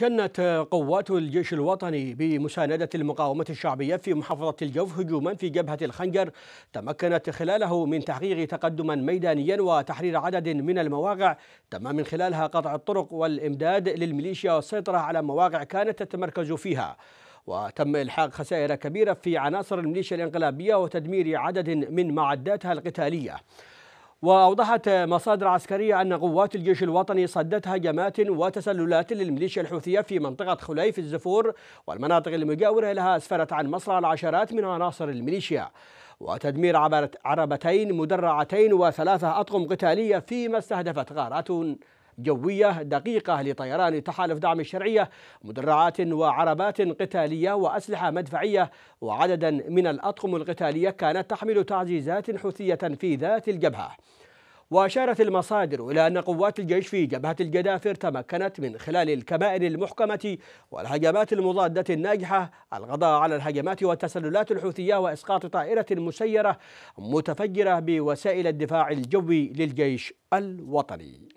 شنت قوات الجيش الوطني بمساندة المقاومة الشعبية في محافظة الجوف هجوما في جبهة الخنجر تمكنت خلاله من تحقيق تقدما ميدانيا وتحرير عدد من المواقع تم من خلالها قطع الطرق والإمداد للميليشيا والسيطرة على مواقع كانت تتمركز فيها وتم إلحاق خسائر كبيرة في عناصر الميليشيا الانقلابية وتدمير عدد من معداتها القتالية وأوضحت مصادر عسكرية أن قوات الجيش الوطني صدت هجمات وتسللات للميليشيا الحوثية في منطقة خليف الزفور والمناطق المجاورة لها أسفرت عن مصرع العشرات من عناصر الميليشيا وتدمير عربتين مدرعتين وثلاثة أطقم قتالية فيما استهدفت غارات جوية دقيقة لطيران تحالف دعم الشرعية مدرعات وعربات قتالية وأسلحة مدفعية وعددا من الأطقم القتالية كانت تحمل تعزيزات حوثية في ذات الجبهة وأشارت المصادر إلى أن قوات الجيش في جبهة الجدافر تمكنت من خلال الكمائن المحكمة والهجمات المضادة الناجحة القضاء على الهجمات والتسللات الحوثية وإسقاط طائرة مسيرة متفجرة بوسائل الدفاع الجوي للجيش الوطني